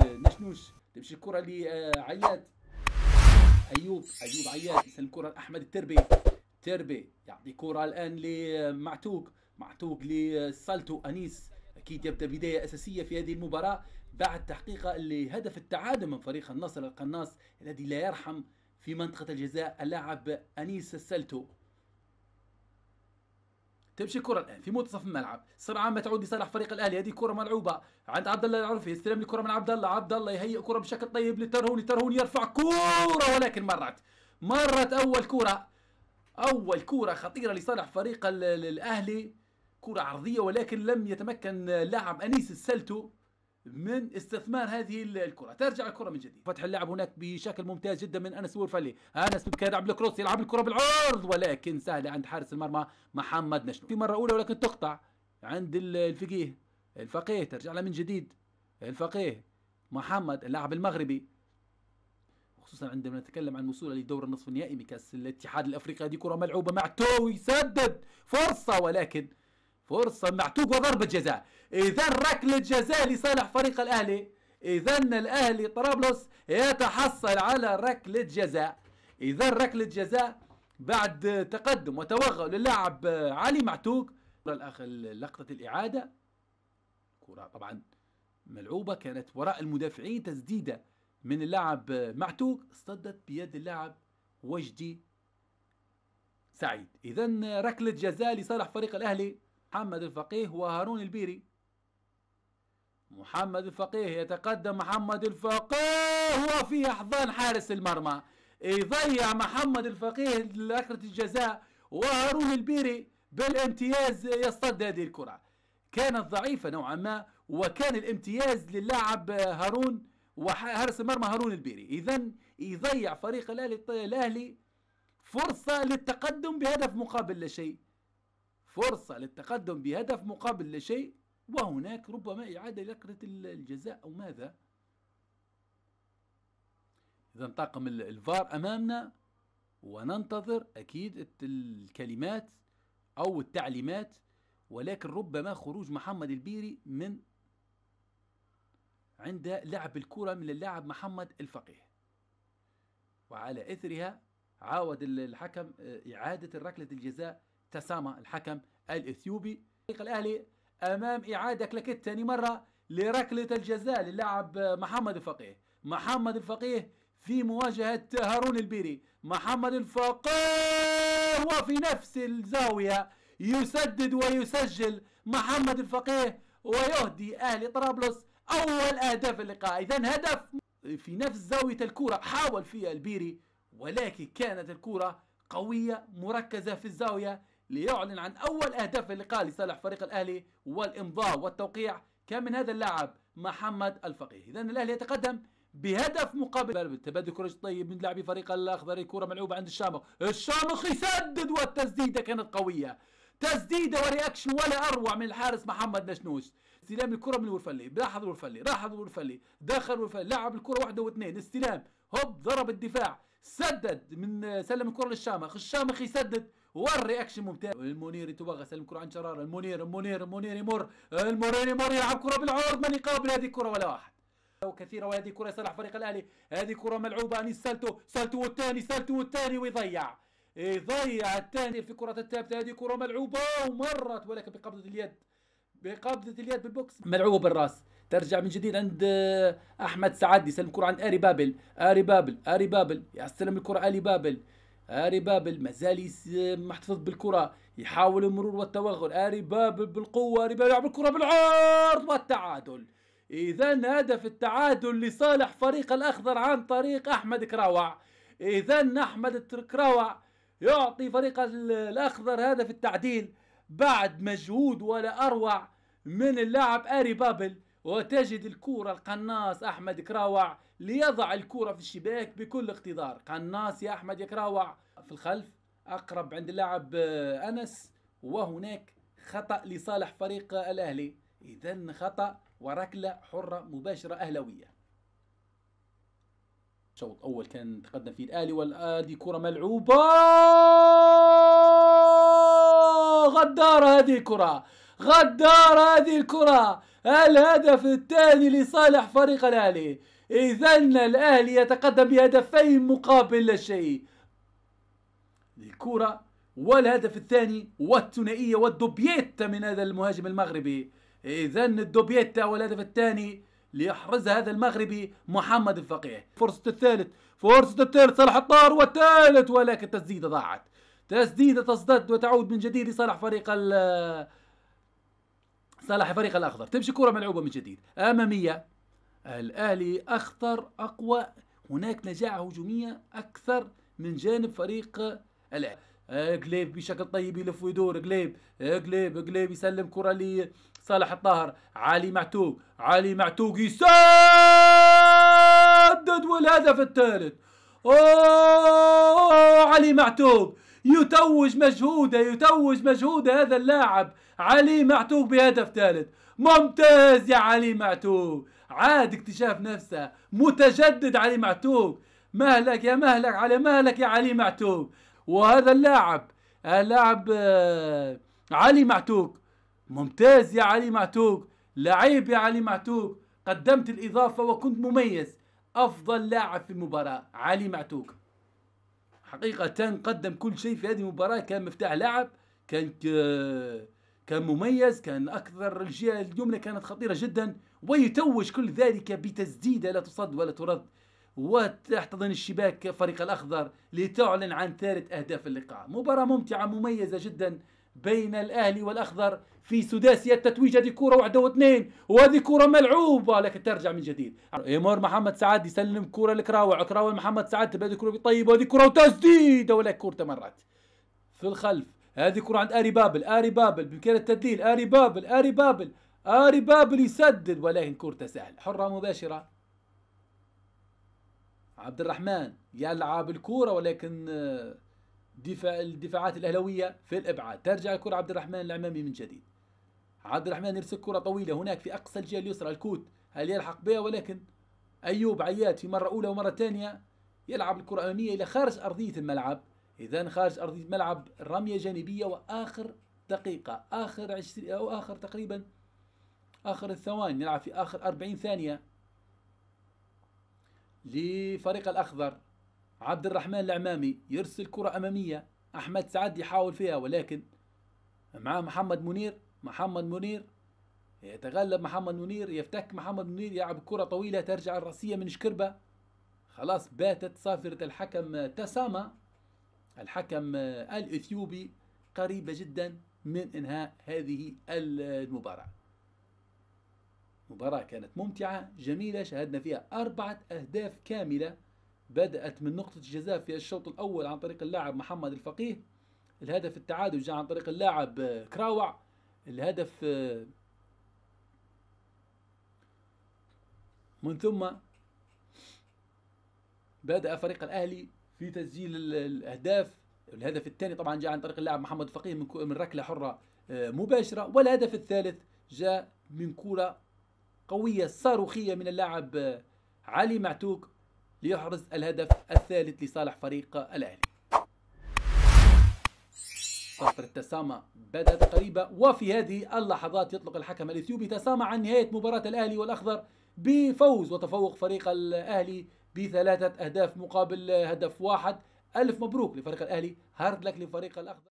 نشنوش تمشي الكره لعياد ايوب ايوب عياد يسلم الكره لاحمد التربي تربي يعطي كره الان لمعتوق معتوق لسالتو انيس اكيد يبدا بدايه اساسيه في هذه المباراه بعد تحقيق لهدف التعادل من فريق النصر القناص الذي لا يرحم في منطقه الجزاء اللاعب انيس السلتو تمشي كره الان في منتصف الملعب صراع ما تعود لصالح فريق الاهلي هذه كره ملعوبه عند عبد الله العرفي يستلم الكره من عبد الله عبد الله يهيئ كره بشكل طيب لترهون لترهون يرفع كوره ولكن مرت مرت اول كره اول كره خطيره لصالح فريق الاهلي كره عرضيه ولكن لم يتمكن لاعب انيس السلتو من استثمار هذه الكرة ترجع الكرة من جديد فتح اللعب هناك بشكل ممتاز جدا من أنس ورفلي أنس كان يلعب الكروس يلعب الكرة بالعرض ولكن سهلة عند حارس المرمى محمد نشنو في مرة أولى ولكن تقطع عند الفقيه الفقيه ترجع لها من جديد الفقيه محمد اللاعب المغربي خصوصا عندما نتكلم عن وصوله لدور النصف النهائي من كاس الاتحاد الافريقي هذه كره ملعوبه مع توي سدد فرصه ولكن فرصة معتوق وضربة جزاء إذا ركلة جزاء لصالح فريق الأهلي إذا الأهلي طرابلس يتحصل على ركلة جزاء إذا ركلة جزاء بعد تقدم وتوغل للاعب علي معتوق لقطة الإعادة كرة طبعا ملعوبة كانت وراء المدافعين تسديدة من اللاعب معتوق اصطدت بيد اللاعب وجدي سعيد إذا ركلة جزاء لصالح فريق الأهلي محمد الفقيه وهارون البيري محمد الفقيه يتقدم محمد الفقيه هو في احضان حارس المرمى يضيع محمد الفقيه لركله الجزاء وهارون البيري بالامتياز يصطد هذه الكره كانت ضعيفه نوعا ما وكان الامتياز للاعب هارون وحارس المرمى هارون البيري اذا يضيع فريق الاهلي الاهلي فرصه للتقدم بهدف مقابل لا شيء فرصة للتقدم بهدف مقابل لشيء وهناك ربما إعادة لكرة الجزاء أو ماذا إذا طاقم الفار أمامنا وننتظر أكيد الكلمات أو التعليمات ولكن ربما خروج محمد البيري من عند لعب الكرة من اللاعب محمد الفقيه وعلى إثرها عاود الحكم آه، إعادة ركلة الجزاء تسامى الحكم الإثيوبي الأهلي أمام إعادة كلكت ثاني مرة لركلة الجزاء للاعب محمد الفقيه محمد الفقيه في مواجهة هارون البيري محمد الفقيه وفي نفس الزاوية يسدد ويسجل محمد الفقيه ويهدي أهلي طرابلس أول أهداف اللقاء إذا هدف في نفس زاوية الكرة حاول فيها البيري ولكن كانت الكرة قوية مركزة في الزاوية ليعلن عن أول أهداف اللقاء لصالح فريق الأهلي والإمضاء والتوقيع كان من هذا اللاعب محمد الفقيه إذا الأهلي يتقدم بهدف مقابل تبادل كرة طيب من لاعبي فريق الأخضر الكرة ملعوبة عند الشامخ الشامخ يسدد والتسديدة كانت قوية تسديده ورياكشن ولا اروع من الحارس محمد نشنوش استلام الكره من الورفلي لاحظ الورفلي لاحظ الورفلي دخل الورفلي لعب الكره واحده واثنين استلام هوب ضرب الدفاع سدد من سلم الكره للشامخ الشامخ يسدد والرياكشن ممتاز المنير يتوغى سلم الكره عن شرار المنير المنير المنير يمر المنير يمر يلعب كره بالعرض من يقابل هذه الكره ولا واحد كثيره وهذه كره يصلح فريق الاهلي هذه كره ملعوبه اني سالتو سالتو والثاني سالتو والثاني ويضيع يضيع الثاني في كرة الثابتة هذه كرة ملعوبة ومرت ولكن بقبضة اليد بقبضة اليد بالبوكس ملعوبة بالراس ترجع من جديد عند آه، احمد سعد يسلم الكره عند اري بابل اري بابل اري بابل يستلم الكره الي بابل اري بابل مازال آه، محتفظ بالكره يحاول المرور والتوغل اري بابل بالقوه اري بابل يلعب الكره بالعرض والتعادل اذا هدف التعادل لصالح فريق الاخضر عن طريق احمد كراوع اذا احمد كراوع يعطي فريق الاخضر هدف التعديل بعد مجهود ولا اروع من اللاعب اري بابل وتجد الكرة القناص أحمد كراوع ليضع الكرة في الشباك بكل اقتدار قناص يا أحمد يا كراوع في الخلف أقرب عند اللاعب آه، أنس وهناك خطأ لصالح فريق الأهلي إذا خطأ وركلة حرة مباشرة أهلوية شوط أول كان تقدم فيه الأهلي والآدي كرة ملعوبة غدار هذه الكرة غدار هذه الكرة الهدف الثاني لصالح فريق الاهلي اذا الاهلي يتقدم بهدفين مقابل لا شيء الكره والهدف الثاني والثنائيه والدوبيتا من هذا المهاجم المغربي اذا الدوبيتا والهدف الثاني ليحرزها هذا المغربي محمد الفقيه فرصة الثالث فرصة الثالث صالح الطار والثالث ولكن تسديدة ضاعت تسديدة تصدد وتعود من جديد لصالح فريق صالح الفريق الأخضر تمشي كرة ملعوبة من جديد أمامية الأهلي أخطر أقوى هناك نجاعة هجومية أكثر من جانب فريق الأهلي آه، قليب بشكل طيب يلف ويدور قليب آه، قليب قليب يسلم كرة لصالح الطاهر علي معتوق علي معتوق يسدد والهدف الثالث اوه علي معتوق يتوج مجهوده يتوج مجهوده هذا اللاعب علي معتوق بهدف ثالث ممتاز يا علي معتوق عاد اكتشاف نفسه متجدد علي معتوق مهلك يا مهلك على مهلك يا علي معتوق وهذا اللاعب اللاعب آه، علي معتوق ممتاز يا علي معتوق لعيب يا علي معتوق قدمت الإضافة وكنت مميز أفضل لاعب في المباراة علي معتوق حقيقة قدم كل شيء في هذه المباراة كان مفتاح لعب كان كان مميز كان أكثر الجهة اليمنى كانت خطيرة جدا ويتوج كل ذلك بتسديدة لا تصد ولا ترد وتحتضن الشباك فريق الأخضر لتعلن عن ثالث أهداف اللقاء مباراة ممتعة مميزة جدا بين الأهلي والأخضر في سداسية التتويج هذه كرة واحدة واثنين وهذه كرة ملعوبة لكن ترجع من جديد يمر محمد سعد يسلم كرة لكراوع كراوع محمد سعد تبادل كرة بيطيب وهذه كرة وتسديدة ولا كرة مرات في الخلف هذه كرة عند اري بابل اري بابل بمكان التدليل اري بابل اري بابل اري بابل يسدد ولكن كرة سهلة حرة مباشرة عبد الرحمن يلعب الكرة ولكن آه، دفاع الدفاعات الاهلاوية في الابعاد ترجع الكرة عبد الرحمن العمامي من جديد عبد الرحمن يرسل كرة طويلة هناك في اقصى الجهة اليسرى الكوت هل يلحق بها ولكن ايوب عياد في مرة اولى ومرة ثانية يلعب الكرة امامية الى خارج ارضية الملعب إذا خارج أرضية الملعب رمية جانبية وآخر دقيقة آخر 20 أو آخر تقريبا آخر الثواني نلعب في آخر 40 ثانية لفريق الأخضر عبد الرحمن العمامي يرسل كرة أمامية أحمد سعد يحاول فيها ولكن مع محمد منير محمد منير يتغلب محمد منير يفتك محمد منير يلعب كرة طويلة ترجع الرأسية من شكربة خلاص باتت صافرة الحكم تسامى الحكم آه، الإثيوبي قريبة جدا من إنهاء هذه المباراة مباراة كانت ممتعة جميلة شاهدنا فيها أربعة أهداف كاملة بدأت من نقطة الجزاء في الشوط الأول عن طريق اللاعب محمد الفقيه الهدف التعادل جاء عن طريق اللاعب آه، كراوع الهدف آه، من ثم بدأ فريق الأهلي في تسجيل الاهداف الهدف الثاني طبعا جاء عن طريق اللاعب محمد فقيه من من ركله حره آه، مباشره والهدف الثالث جاء من كره قويه صاروخيه من اللاعب آه، علي معتوق ليحرز الهدف الثالث لصالح فريق الاهلي. فترة التسامى بدأت قريبة وفي هذه اللحظات يطلق الحكم الإثيوبي تسامى عن نهاية مباراة الأهلي والأخضر بفوز وتفوق فريق الأهلي بثلاثة أهداف مقابل هدف واحد ألف مبروك لفريق الأهلي هارد لك لفريق الأخضر